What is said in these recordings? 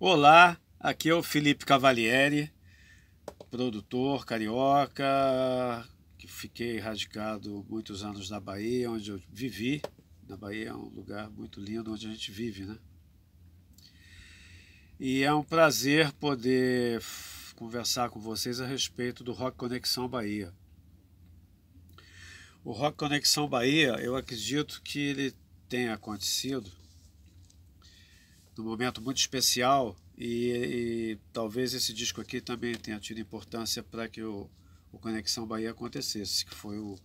Olá, aqui é o Felipe Cavalieri, produtor carioca, que fiquei radicado muitos anos na Bahia, onde eu vivi. Na Bahia é um lugar muito lindo onde a gente vive, né? E é um prazer poder conversar com vocês a respeito do Rock Conexão Bahia. O Rock Conexão Bahia, eu acredito que ele tenha acontecido num momento muito especial e, e, talvez esse disco aqui também tenha tido importância para que o, o, Conexão Bahia acontecesse, que foi o,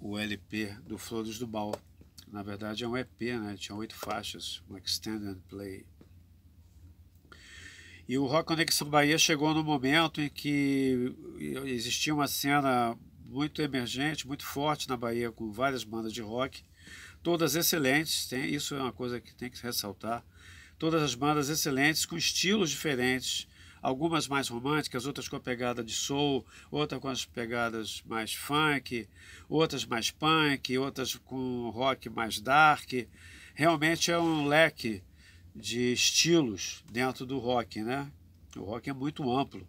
o LP do Flores do Bal. Na verdade é um EP, né? tinha oito faixas, um extended play. E o Rock Conexão Bahia chegou no momento em que existia uma cena muito emergente, muito forte na Bahia, com várias bandas de rock todas excelentes, tem, isso é uma coisa que tem que ressaltar. Todas as bandas excelentes, com estilos diferentes, algumas mais românticas, outras com a pegada de soul, outras com as pegadas mais funk, outras mais punk, outras com rock mais dark. Realmente é um leque de estilos dentro do rock, né? O rock é muito amplo.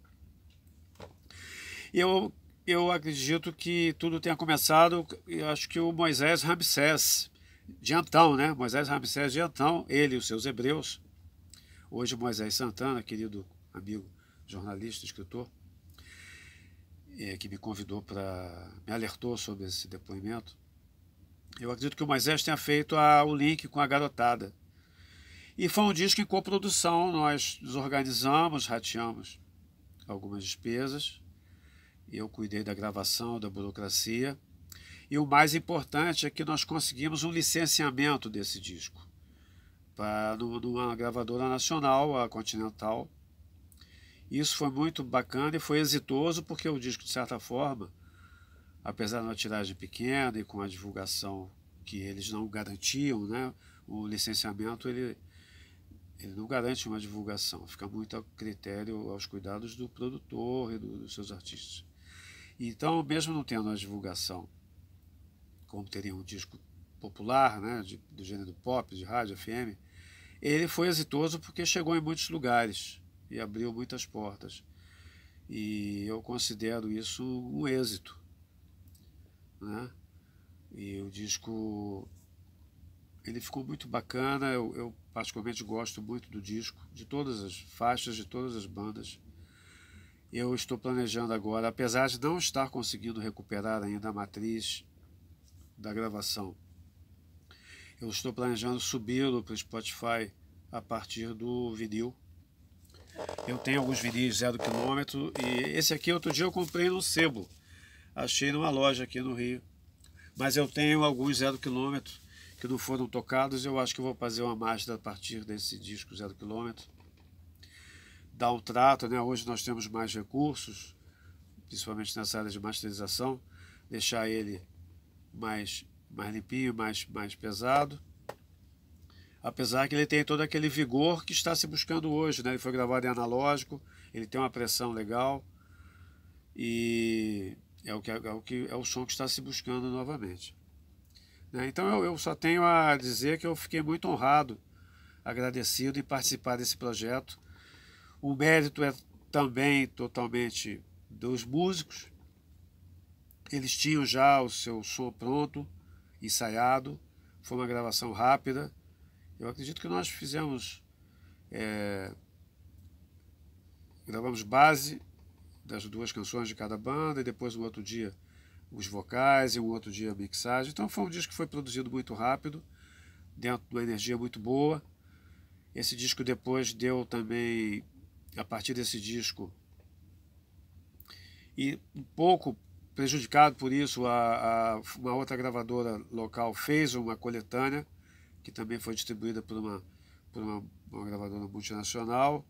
Eu, eu acredito que tudo tenha começado, eu acho que o Moisés Ramsés de Antão, né? Moisés Ramsés de Antão, ele e os seus hebreus. Hoje Moisés Santana, querido amigo jornalista, escritor, é, que me convidou para. me alertou sobre esse depoimento. Eu acredito que o Moisés tenha feito a, o link com a garotada. E foi um disco em coprodução, nós nos organizamos, rateamos algumas despesas. Eu cuidei da gravação, da burocracia. E o mais importante é que nós conseguimos um licenciamento desse disco para numa gravadora nacional, a Continental. Isso foi muito bacana e foi exitoso porque o disco, de certa forma, apesar de uma tiragem pequena e com a divulgação que eles não garantiam, né, o licenciamento ele, ele não garante uma divulgação, fica muito a critério, aos cuidados do produtor e do, dos seus artistas. Então, mesmo não tendo a divulgação como teria um disco popular, né, de, do gênero pop, de rádio, FM, ele foi exitoso porque chegou em muitos lugares e abriu muitas portas. E eu considero isso um êxito. Né? E o disco ele ficou muito bacana, eu, eu particularmente gosto muito do disco, de todas as faixas, de todas as bandas. Eu estou planejando agora, apesar de não estar conseguindo recuperar ainda a matriz da gravação. Eu estou planejando subi-lo para o Spotify a partir do vinil. Eu tenho alguns vinis zero quilômetro e esse aqui outro dia eu comprei no sebo. Achei numa loja aqui no Rio. Mas eu tenho alguns zero quilômetro que não foram tocados. Eu acho que vou fazer uma master a partir desse disco zero quilômetro. Dar um trato, né? Hoje nós temos mais recursos, principalmente nessa área de masterização. Deixar ele mais, mais limpinho, mais, mais pesado. Apesar que ele tem todo aquele vigor que está se buscando hoje, né? Ele foi gravado em analógico, ele tem uma pressão legal e é o que é, o, que, é o som que está se buscando novamente. Né? Então eu, eu só tenho a dizer que eu fiquei muito honrado, agradecido em participar desse projeto. O mérito é também totalmente dos músicos, eles tinham já o seu som pronto, ensaiado, foi uma gravação rápida. Eu acredito que nós fizemos. É, gravamos base das duas canções de cada banda e depois no outro dia os vocais e um outro dia a mixagem. Então foi um disco que foi produzido muito rápido, dentro de uma energia muito boa. Esse disco depois deu também, a partir desse disco, e um pouco prejudicado por isso, a, a, uma outra gravadora local fez uma coletânea, que também foi distribuída por uma, por uma, uma gravadora multinacional,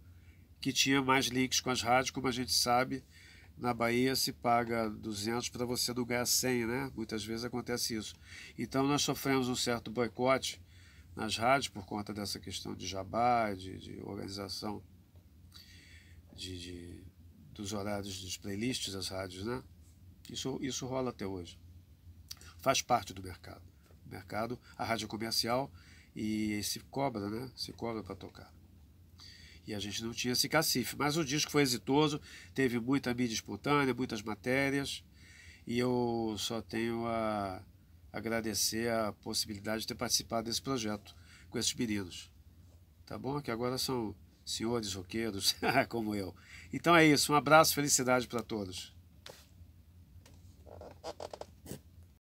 que tinha mais links com as rádios, como a gente sabe, na Bahia se paga 200 para você não ganhar 100, né? Muitas vezes acontece isso. Então nós sofremos um certo boicote nas rádios por conta dessa questão de jabá, de, de organização de, de, dos horários dos playlists das rádios, né? Isso, isso rola até hoje. Faz parte do mercado. O mercado, a rádio comercial, e se cobra, né? Se cobra para tocar. E a gente não tinha esse cacife. Mas o disco foi exitoso, teve muita mídia espontânea, muitas matérias. E eu só tenho a agradecer a possibilidade de ter participado desse projeto com esses meninos. Tá bom? Que agora são senhores roqueiros como eu. Então é isso. Um abraço, felicidade para todos. Ha ha ha.